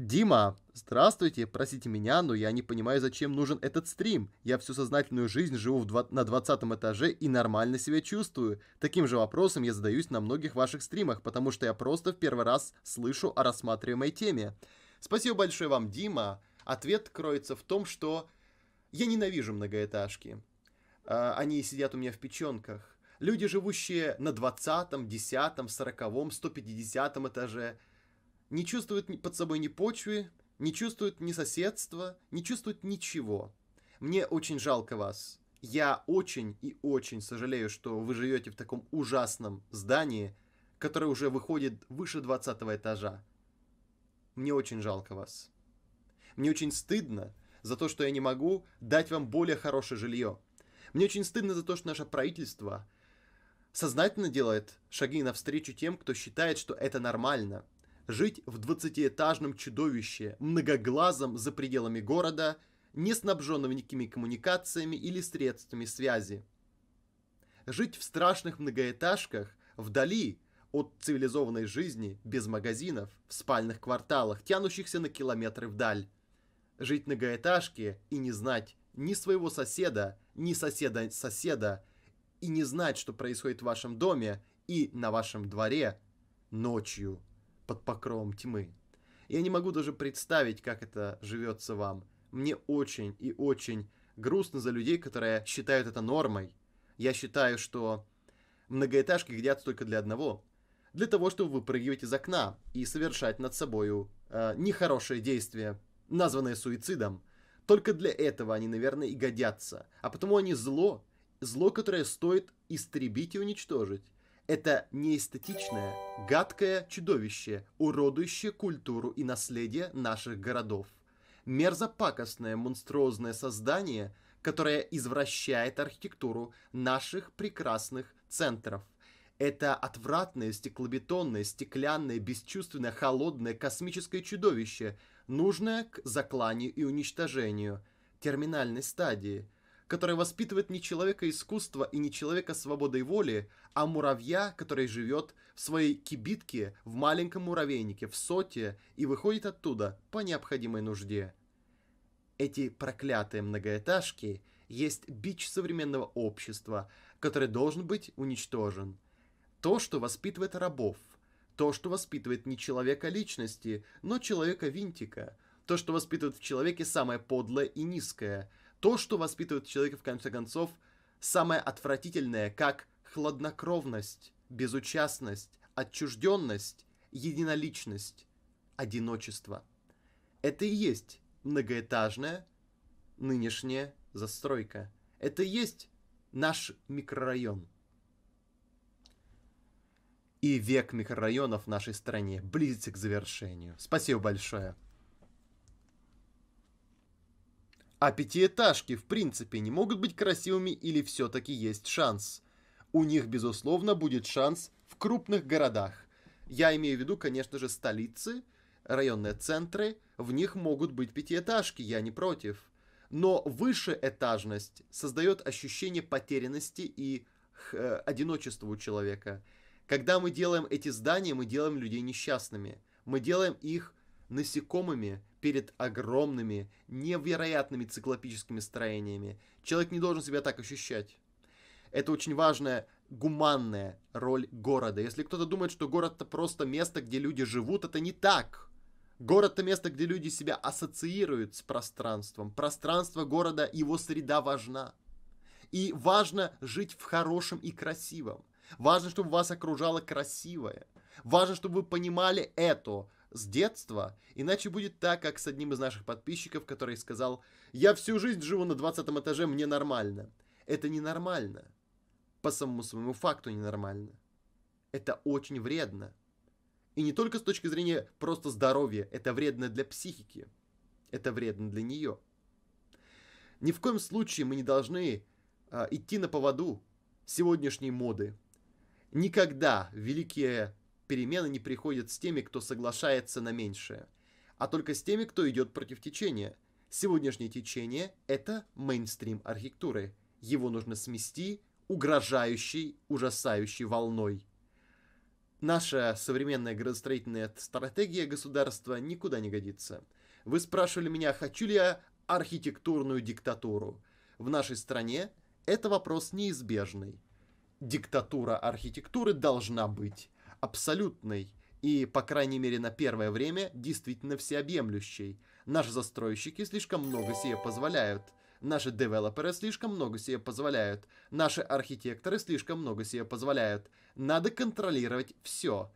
Дима, здравствуйте, простите меня, но я не понимаю, зачем нужен этот стрим. Я всю сознательную жизнь живу в 20, на 20 этаже и нормально себя чувствую. Таким же вопросом я задаюсь на многих ваших стримах, потому что я просто в первый раз слышу о рассматриваемой теме. Спасибо большое вам, Дима. Ответ кроется в том, что я ненавижу многоэтажки. А, они сидят у меня в печенках. Люди, живущие на 20, 10, 40, 150 этаже, не чувствует под собой ни почвы, не чувствует ни соседства, не чувствует ничего. Мне очень жалко вас. Я очень и очень сожалею, что вы живете в таком ужасном здании, которое уже выходит выше 20 этажа. Мне очень жалко вас. Мне очень стыдно за то, что я не могу дать вам более хорошее жилье. Мне очень стыдно за то, что наше правительство сознательно делает шаги навстречу тем, кто считает, что это нормально – жить в двадцатиэтажном чудовище, многоглазом за пределами города, не снабженном никакими коммуникациями или средствами связи. Жить в страшных многоэтажках, вдали от цивилизованной жизни, без магазинов, в спальных кварталах, тянущихся на километры вдаль. Жить на многоэтажке и не знать ни своего соседа, ни соседа соседа, и не знать, что происходит в вашем доме и на вашем дворе ночью под покровом тьмы. Я не могу даже представить, как это живется вам. Мне очень и очень грустно за людей, которые считают это нормой. Я считаю, что многоэтажки годятся только для одного. Для того, чтобы выпрыгивать из окна и совершать над собою э, нехорошие действия, названные суицидом. Только для этого они, наверное, и годятся. А потому они зло, зло, которое стоит истребить и уничтожить. Это неэстетичное, гадкое чудовище, уродующее культуру и наследие наших городов. Мерзопакостное монструозное создание, которое извращает архитектуру наших прекрасных центров. Это отвратное стеклобетонное, стеклянное, бесчувственное, холодное космическое чудовище, нужное к закланию и уничтожению, терминальной стадии – который воспитывает не человека искусства и не человека свободой воли, а муравья, который живет в своей кибитке, в маленьком муравейнике, в соте и выходит оттуда по необходимой нужде. Эти проклятые многоэтажки есть бич современного общества, который должен быть уничтожен. То, что воспитывает рабов, то, что воспитывает не человека личности, но человека винтика, то, что воспитывает в человеке самое подлое и низкое – то, что воспитывает человека, в конце концов, самое отвратительное, как хладнокровность, безучастность, отчужденность, единоличность, одиночество. Это и есть многоэтажная нынешняя застройка. Это и есть наш микрорайон. И век микрорайонов в нашей стране близится к завершению. Спасибо большое. А пятиэтажки в принципе не могут быть красивыми или все-таки есть шанс? У них, безусловно, будет шанс в крупных городах. Я имею в виду, конечно же, столицы, районные центры, в них могут быть пятиэтажки, я не против. Но высшеэтажность создает ощущение потерянности и э, одиночества у человека. Когда мы делаем эти здания, мы делаем людей несчастными. Мы делаем их насекомыми, перед огромными, невероятными циклопическими строениями. Человек не должен себя так ощущать. Это очень важная гуманная роль города. Если кто-то думает, что город это просто место, где люди живут, это не так. Город это место, где люди себя ассоциируют с пространством. Пространство города, его среда важна. И важно жить в хорошем и красивом. Важно, чтобы вас окружало красивое. Важно, чтобы вы понимали это, с детства, иначе будет так, как с одним из наших подписчиков, который сказал «Я всю жизнь живу на 20 этаже, мне нормально». Это ненормально. По самому своему факту ненормально. Это очень вредно. И не только с точки зрения просто здоровья, это вредно для психики. Это вредно для нее. Ни в коем случае мы не должны а, идти на поводу сегодняшней моды. Никогда великие перемены не приходят с теми, кто соглашается на меньшее, а только с теми, кто идет против течения. Сегодняшнее течение – это мейнстрим архитектуры. Его нужно смести угрожающей, ужасающей волной. Наша современная градостроительная стратегия государства никуда не годится. Вы спрашивали меня, хочу ли я архитектурную диктатуру. В нашей стране это вопрос неизбежный. Диктатура архитектуры должна быть абсолютной и, по крайней мере, на первое время действительно всеобъемлющей. Наши застройщики слишком много себе позволяют. Наши девелоперы слишком много себе позволяют. Наши архитекторы слишком много себе позволяют. Надо контролировать все.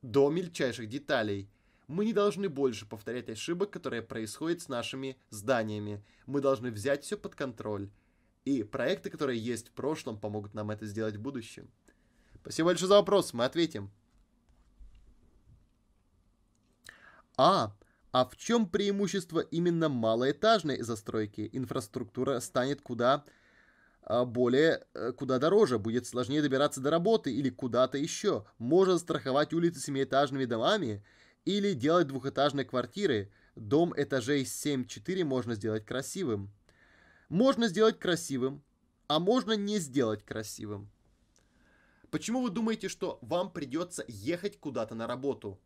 До мельчайших деталей. Мы не должны больше повторять ошибок, которые происходят с нашими зданиями. Мы должны взять все под контроль. И проекты, которые есть в прошлом, помогут нам это сделать в будущем. Спасибо большое за вопрос, мы ответим. А. А в чем преимущество именно малоэтажной застройки? Инфраструктура станет куда а, более э, куда дороже, будет сложнее добираться до работы или куда-то еще. Можно страховать улицы семиэтажными домами или делать двухэтажные квартиры. Дом этажей 7-4 можно сделать красивым. Можно сделать красивым, а можно не сделать красивым. Почему вы думаете, что вам придется ехать куда-то на работу?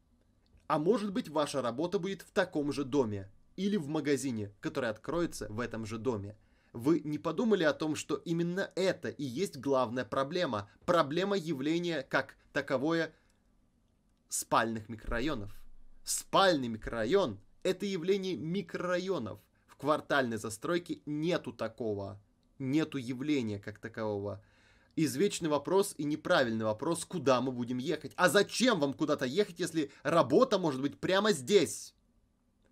А может быть, ваша работа будет в таком же доме или в магазине, который откроется в этом же доме. Вы не подумали о том, что именно это и есть главная проблема. Проблема явления как таковое спальных микрорайонов. Спальный микрорайон – это явление микрорайонов. В квартальной застройке нету такого, нету явления как такового извечный вопрос и неправильный вопрос, куда мы будем ехать. А зачем вам куда-то ехать, если работа может быть прямо здесь?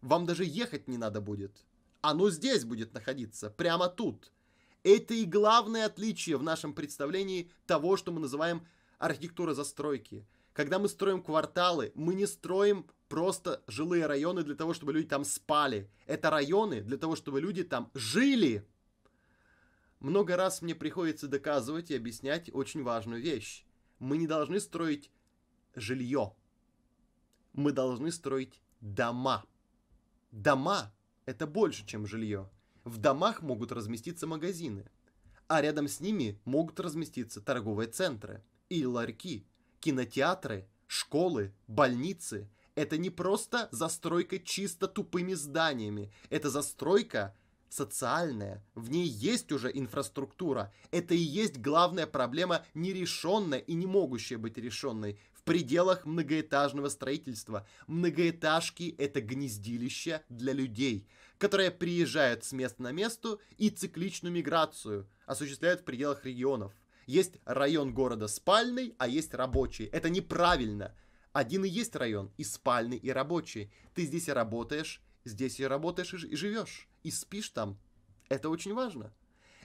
Вам даже ехать не надо будет. Оно здесь будет находиться, прямо тут. Это и главное отличие в нашем представлении того, что мы называем архитектура застройки. Когда мы строим кварталы, мы не строим просто жилые районы для того, чтобы люди там спали. Это районы для того, чтобы люди там жили. Много раз мне приходится доказывать и объяснять очень важную вещь. Мы не должны строить жилье. Мы должны строить дома. Дома – это больше, чем жилье. В домах могут разместиться магазины, а рядом с ними могут разместиться торговые центры и ларьки, кинотеатры, школы, больницы. Это не просто застройка чисто тупыми зданиями, это застройка – социальная, в ней есть уже инфраструктура. Это и есть главная проблема, нерешенная и не могущая быть решенной в пределах многоэтажного строительства. Многоэтажки – это гнездилище для людей, которые приезжают с места на место и цикличную миграцию осуществляют в пределах регионов. Есть район города спальный, а есть рабочий. Это неправильно. Один и есть район, и спальный, и рабочий. Ты здесь и работаешь, Здесь и работаешь, и живешь, и спишь там. Это очень важно.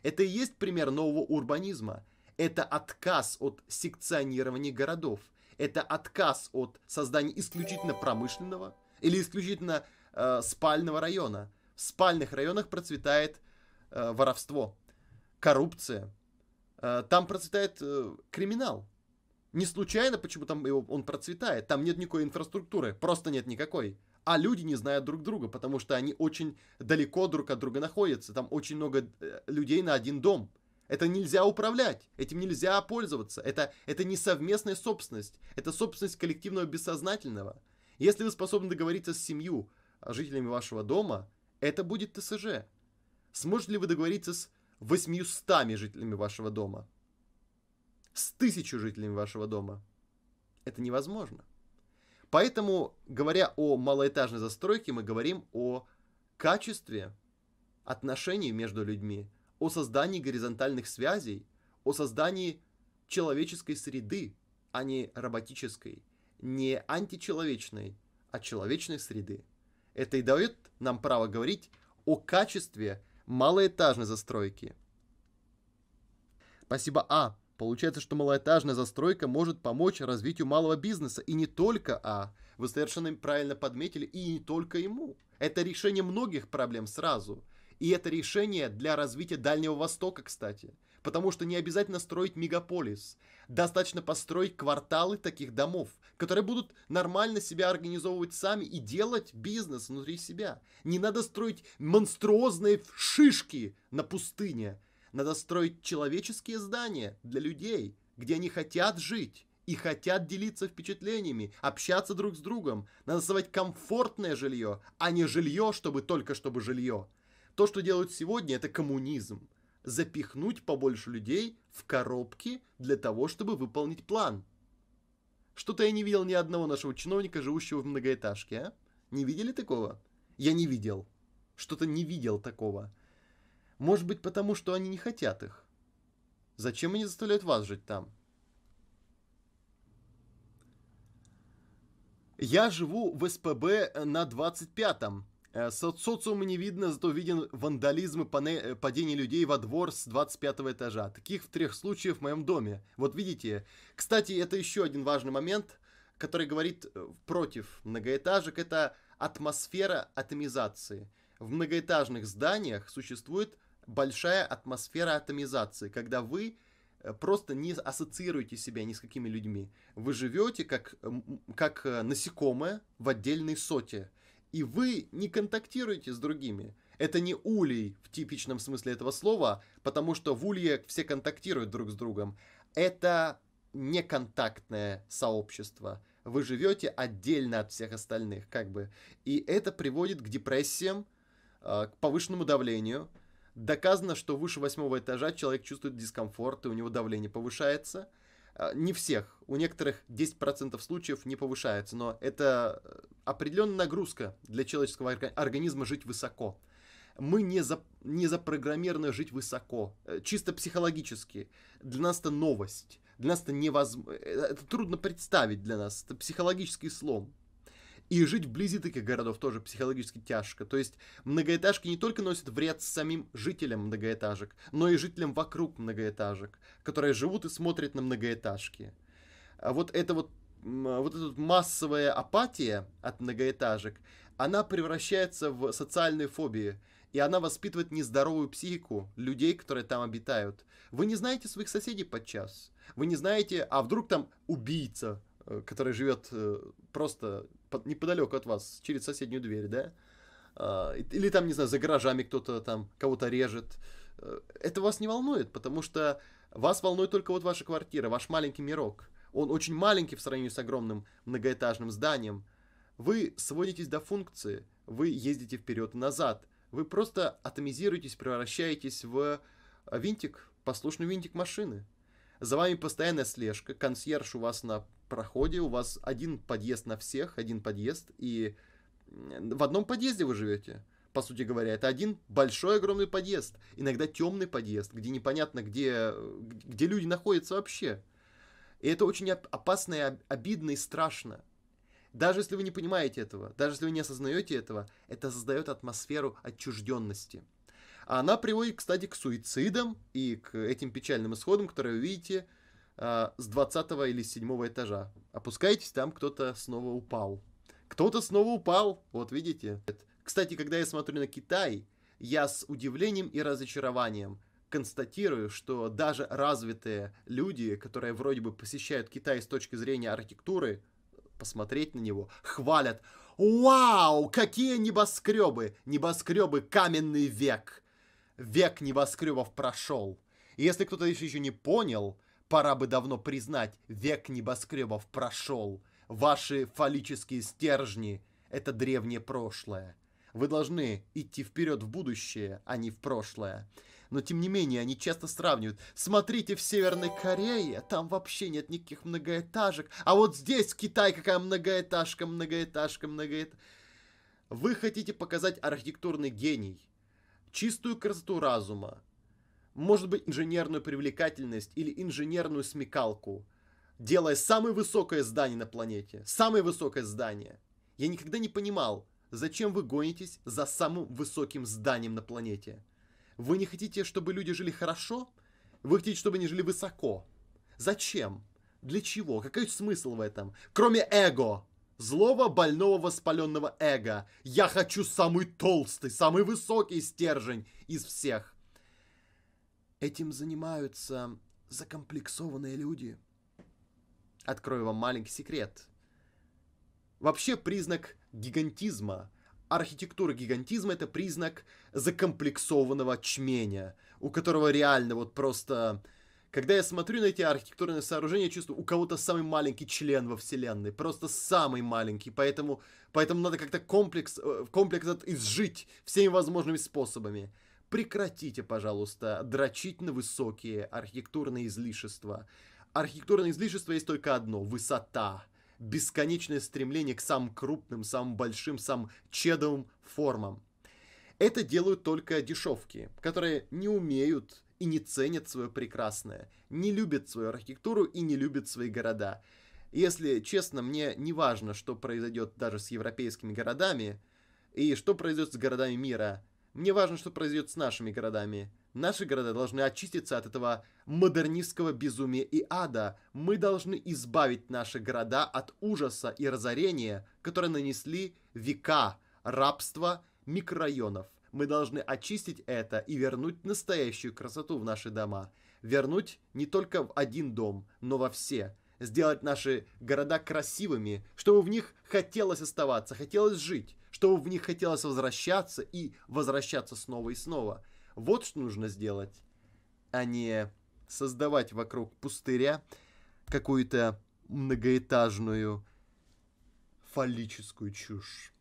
Это и есть пример нового урбанизма. Это отказ от секционирования городов. Это отказ от создания исключительно промышленного или исключительно э, спального района. В спальных районах процветает э, воровство, коррупция. Э, там процветает э, криминал. Не случайно, почему там его, он процветает. Там нет никакой инфраструктуры, просто нет никакой а люди не знают друг друга, потому что они очень далеко друг от друга находятся, там очень много э, людей на один дом. Это нельзя управлять, этим нельзя пользоваться, это, это не совместная собственность, это собственность коллективного бессознательного. Если вы способны договориться с семью, а, жителями вашего дома, это будет ТСЖ. Сможете ли вы договориться с 800 жителями вашего дома? С тысячу жителями вашего дома? Это невозможно. Поэтому, говоря о малоэтажной застройке, мы говорим о качестве отношений между людьми, о создании горизонтальных связей, о создании человеческой среды, а не роботической, не античеловечной, а человечной среды. Это и дает нам право говорить о качестве малоэтажной застройки. Спасибо, А, Получается, что малоэтажная застройка может помочь развитию малого бизнеса. И не только, а вы совершенно правильно подметили, и не только ему. Это решение многих проблем сразу. И это решение для развития Дальнего Востока, кстати. Потому что не обязательно строить мегаполис. Достаточно построить кварталы таких домов, которые будут нормально себя организовывать сами и делать бизнес внутри себя. Не надо строить монструозные шишки на пустыне. Надо строить человеческие здания для людей, где они хотят жить и хотят делиться впечатлениями, общаться друг с другом. Надо создавать комфортное жилье, а не жилье, чтобы только чтобы жилье. То, что делают сегодня, это коммунизм. Запихнуть побольше людей в коробки для того, чтобы выполнить план. Что-то я не видел ни одного нашего чиновника, живущего в многоэтажке, а? Не видели такого? Я не видел. Что-то не видел такого. Может быть, потому что они не хотят их. Зачем они заставляют вас жить там? Я живу в СПБ э, на 25-м. Э, со социума не видно, зато виден вандализм и э, падение людей во двор с 25 этажа. Таких в трех случаях в моем доме. Вот видите. Кстати, это еще один важный момент, который говорит против многоэтажек. Это атмосфера атомизации в многоэтажных зданиях существует большая атмосфера атомизации, когда вы э, просто не ассоциируете себя ни с какими людьми. Вы живете как, как э, насекомое в отдельной соте, и вы не контактируете с другими. Это не улей в типичном смысле этого слова, потому что в улье все контактируют друг с другом. Это неконтактное сообщество. Вы живете отдельно от всех остальных, как бы. И это приводит к депрессиям, Э, к повышенному давлению. Доказано, что выше восьмого этажа человек чувствует дискомфорт, и у него давление повышается. Э, не всех, у некоторых 10% случаев не повышается, но это э, определенная нагрузка для человеческого организма жить высоко. Мы не, за, не запрограммированы жить высоко, чисто психологически. Для нас это новость, для нас это невозможно, это трудно представить для нас, это психологический слом. И жить вблизи таких городов тоже психологически тяжко. То есть многоэтажки не только носят вред самим жителям многоэтажек, но и жителям вокруг многоэтажек, которые живут и смотрят на многоэтажки. А вот это вот вот эта массовая апатия от многоэтажек, она превращается в социальную фобию, и она воспитывает нездоровую психику людей, которые там обитают. Вы не знаете своих соседей подчас. Вы не знаете, а вдруг там убийца, э, который живет э, просто под, неподалеку от вас, через соседнюю дверь, да? А, или там, не знаю, за гаражами кто-то там кого-то режет. Э, это вас не волнует, потому что вас волнует только вот ваша квартира, ваш маленький мирок. Он очень маленький в сравнении с огромным многоэтажным зданием. Вы сводитесь до функции, вы ездите вперед и назад. Вы просто атомизируетесь, превращаетесь в э, винтик, послушный винтик машины. За вами постоянная слежка, консьерж у вас на проходе у вас один подъезд на всех, один подъезд, и в одном подъезде вы живете. По сути говоря, это один большой огромный подъезд, иногда темный подъезд, где непонятно, где, где люди находятся вообще. И это очень опасно и обидно и страшно. Даже если вы не понимаете этого, даже если вы не осознаете этого, это создает атмосферу отчужденности. А она приводит, кстати, к суицидам и к этим печальным исходам, которые вы видите – а, с 20 или с 7 этажа. Опускаетесь, там кто-то снова упал. Кто-то снова упал, вот видите. Кстати, когда я смотрю на Китай, я с удивлением и разочарованием констатирую, что даже развитые люди, которые вроде бы посещают Китай с точки зрения архитектуры, посмотреть на него, хвалят. Вау, какие небоскребы! Небоскребы каменный век! Век небоскребов прошел. И если кто-то еще не понял, Пора бы давно признать, век небоскребов прошел. Ваши фаллические стержни — это древнее прошлое. Вы должны идти вперед в будущее, а не в прошлое. Но тем не менее, они часто сравнивают. Смотрите, в Северной Корее там вообще нет никаких многоэтажек. А вот здесь, в Китае какая многоэтажка, многоэтажка, многоэтажка. Вы хотите показать архитектурный гений, чистую красоту разума, может быть, инженерную привлекательность или инженерную смекалку, делая самое высокое здание на планете. Самое высокое здание. Я никогда не понимал, зачем вы гонитесь за самым высоким зданием на планете. Вы не хотите, чтобы люди жили хорошо? Вы хотите, чтобы они жили высоко? Зачем? Для чего? Какой смысл в этом? Кроме эго. Злого, больного, воспаленного эго. Я хочу самый толстый, самый высокий стержень из всех. Этим занимаются закомплексованные люди. Открою вам маленький секрет. Вообще признак гигантизма, архитектура гигантизма это признак закомплексованного чмения, у которого реально вот просто... Когда я смотрю на эти архитектурные сооружения, я чувствую, у кого-то самый маленький член во вселенной, просто самый маленький, поэтому, поэтому надо как-то комплекс, э, комплекс этот изжить всеми возможными способами. Прекратите, пожалуйста, дрочить на высокие архитектурные излишества. Архитектурное излишество есть только одно – высота. Бесконечное стремление к самым крупным, самым большим, самым чедовым формам. Это делают только дешевки, которые не умеют и не ценят свое прекрасное, не любят свою архитектуру и не любят свои города. Если честно, мне не важно, что произойдет даже с европейскими городами и что произойдет с городами мира. Мне важно, что произойдет с нашими городами. Наши города должны очиститься от этого модернистского безумия и ада. Мы должны избавить наши города от ужаса и разорения, которые нанесли века рабства микрорайонов. Мы должны очистить это и вернуть настоящую красоту в наши дома. Вернуть не только в один дом, но во все. Сделать наши города красивыми, чтобы в них хотелось оставаться, хотелось жить что в них хотелось возвращаться и возвращаться снова и снова. Вот что нужно сделать, а не создавать вокруг пустыря какую-то многоэтажную фаллическую чушь.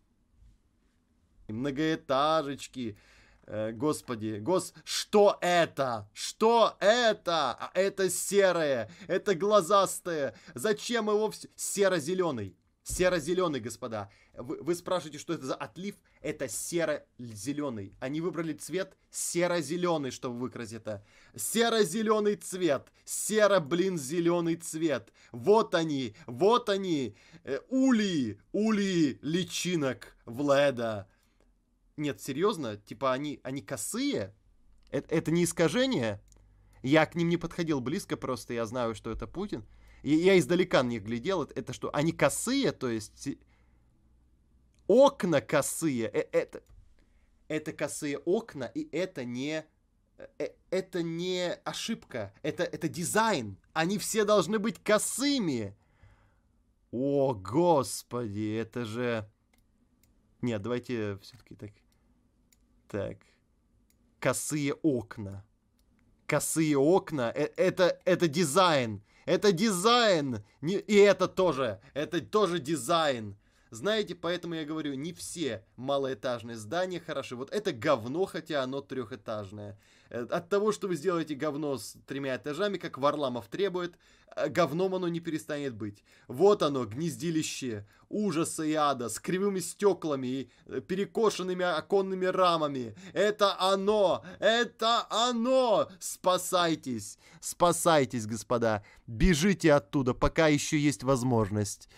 Многоэтажечки, э, Господи, гос... Что это? Что это? А это серое, это глазастое. Зачем его все... Серо-зеленый. Серо-зеленый, господа. Вы, вы спрашиваете, что это за отлив? Это серо-зеленый. Они выбрали цвет серо-зеленый, чтобы выкрасить это. Серо-зеленый цвет. Серо, блин, зеленый цвет. Вот они, вот они. Э, ули, улии личинок Влада. Нет, серьезно? Типа они, они косые? Это, это не искажение? Я к ним не подходил близко, просто я знаю, что это Путин я издалека на них глядел, это что, они косые, то есть окна косые, э, это, это косые окна, и это не э, это не ошибка, это, это дизайн. Они все должны быть косыми. О, господи, это же... Нет, давайте все-таки так. Так. Косые окна. Косые окна. Э это, это дизайн. Это дизайн! Не, и это тоже, это тоже дизайн. Знаете, поэтому я говорю, не все малоэтажные здания хороши. Вот это говно, хотя оно трехэтажное. Э, от того, что вы сделаете говно с тремя этажами, как Варламов требует, э, говном оно не перестанет быть. Вот оно, гнездилище ужаса и ада, с кривыми стеклами и э, перекошенными оконными рамами. Это оно! Это оно! Спасайтесь! Спасайтесь, господа! Бежите оттуда, пока еще есть возможность.